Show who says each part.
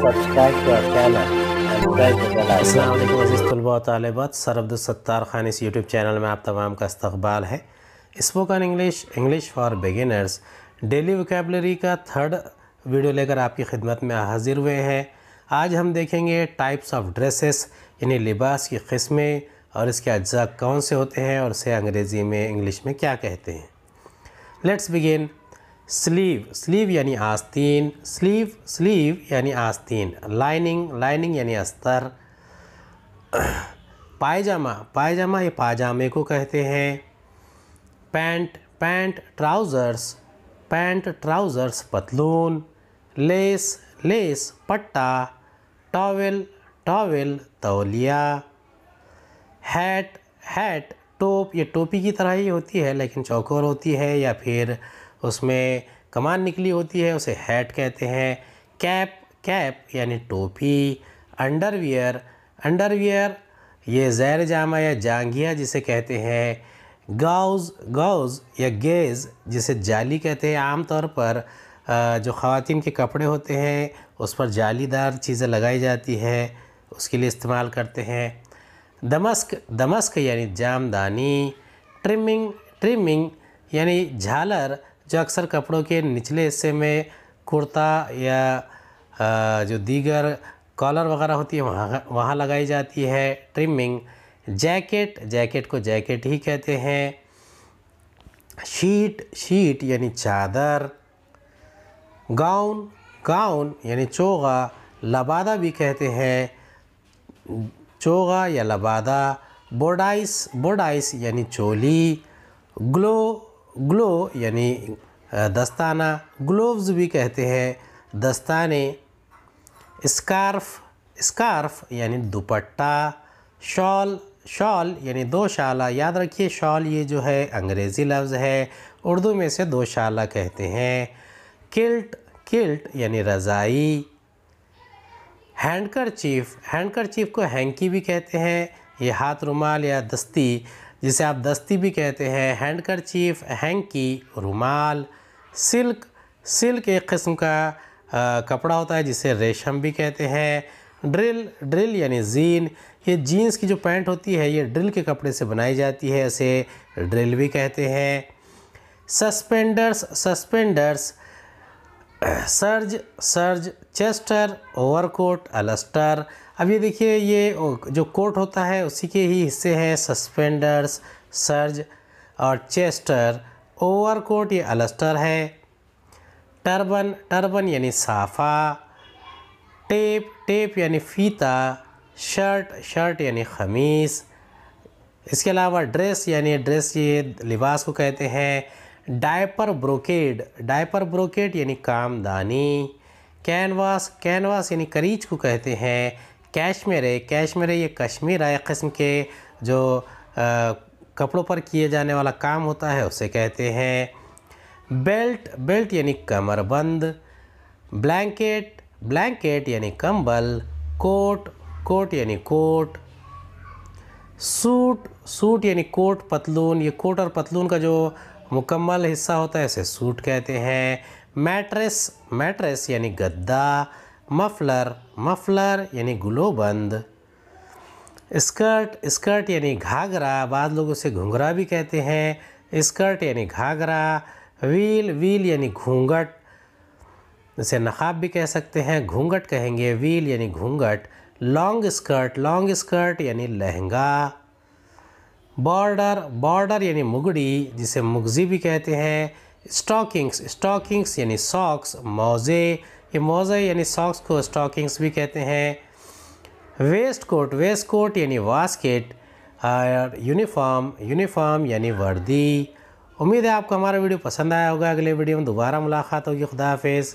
Speaker 1: subscribe to our तलबा तलबात sir Khan इस YouTube channel में आप तमाम का इस्तबाल है spoken English English for beginners daily vocabulary का थर्ड वीडियो लेकर आपकी खिदमत में हाजिर हुए हैं आज हम देखेंगे टाइप्स ऑफ ड्रेसेस यानी लिबास की कस्में और इसके अज्जा कौन से होते हैं और इसे अंग्रेज़ी में इंग्लिश में क्या कहते हैं लेट्स बिगिन स्लीव स्लीव यानी आस्तीन स्लीव स्लीव यानी आस्तीन लाइनिंग लाइनिंग यानी अस्तर पायजामा पायजामा ये पायजामे को कहते हैं pant pant trousers pant trousers पतलून लेस लेस पट्टा टॉवेल टॉवेल तौलिया हैट हैट टोप ये टोपी की तरह ही होती है लेकिन चौकोर होती है या फिर उसमें कमान निकली होती है उसे हैट कहते हैं कैप कैप यानी टोपी अंडरवियर अंडरवियर ये जैर जामा या जांगिया जिसे कहते हैं गाउज गाउज या गेज जिसे जाली कहते हैं आमतौर पर जो ख़वान के कपड़े होते हैं उस पर जालीदार चीज़ें लगाई जाती है उसके लिए इस्तेमाल करते हैं दमस्क दमस्क यानी जामदानी ट्रिमिंग ट्रिमिंग यानी झालर जो अक्सर कपड़ों के निचले हिस्से में कुर्ता या जो दीगर कॉलर वगैरह होती है वहाँ वहाँ लगाई जाती है ट्रिमिंग जैकेट जैकेट को जैकेट ही कहते हैं शीट शीट यानी चादर गाउन गाउन यानी चोगा लबादा भी कहते हैं चोगा या लबादा बोडाइस बोडाइस यानी चोली ग्लो ग्लो यानी दस्ताना ग्लोव्स भी कहते हैं दस्ताने स्कार्फ स्कार्फ यानी दुपट्टा शॉल शॉल यानी दो शाला याद रखिए शॉल ये जो है अंग्रेज़ी लफ्ज़ है उर्दू में से दो शाला कहते हैं किल्ट किल्ट यानी रज़ाई हैंडकर चीफ हैंडकर चीफ को हैंकी भी कहते हैं ये हाथ रुमाल या दस्ती जिसे आप दस्ती भी कहते हैं हैंडकर चीफ हैंकी रुमाल सिल्क सिल्क एक किस्म का आ, कपड़ा होता है जिसे रेशम भी कहते हैं ड्रिल ड्रिल यानी जीन ये जीन्स की जो पैंट होती है ये ड्रिल के कपड़े से बनाई जाती है इसे ड्रिल भी कहते हैं suspenders suspenders serge serge chester overcoat ulster अब ये देखिए ये जो कोट होता है उसी के ही हिस्से हैं सस्पेंडर्स सर्ज और चेस्टर ओवरकोट ये अलस्टर है टर्बन टर्बन यानी साफा टेप टेप यानी फीता शर्ट शर्ट यानी खमीस इसके अलावा ड्रेस यानी ड्रेस ये लिबास को कहते हैं डायपर ब्रोकेड डायपर ब्रोकेड यानी कामदानी कैनवास कैनवास यानी करीच को कहते हैं कैशमेर है कैशमेर ये कश्मीर आए कस्म के जो आ, कपड़ों पर किए जाने वाला काम होता है उसे कहते हैं बेल्ट बेल्ट यानी कमरबंद ब्लैंकेट ब्लैंकेट यानी कंबल कोट कोट यानी कोट सूट सूट यानी कोट पतलून ये कोट और पतलून का जो मुकम्मल हिस्सा होता है इसे सूट कहते हैं मैट्रेस मैट्रेस यानी गद्दा मफलर मफलर यानी गुलोबंद स्कर्ट स्कर्ट यानी घाघरा बाद लोग उसे घुंघरा भी कहते हैं स्कर्ट यानी घाघरा व्हील व्हील यानी घूंघट इसे नकाब भी कह सकते हैं घूंघट कहेंगे व्हील यानी घूंघट लॉन्ग स्कर्ट लॉन्ग स्कर्ट यानी लहंगा बॉर्डर बॉर्डर यानी मुगड़ी जिसे मुगजी भी कहते हैं स्टॉकिंग्स स्टॉकिंग्स यानी सॉक्स मोज़े ये मोज़े यानी सॉक्स को स्टॉकिंग्स भी कहते हैं वेस्ट कोट वेस्ट कोट यानी वास्केट और यूनिफॉर्म यूनिफॉर्म यानी वर्दी उम्मीद है आपको हमारा वीडियो पसंद आया होगा अगले वीडियो में दोबारा मुलाकात होगी खुदा हाफिज़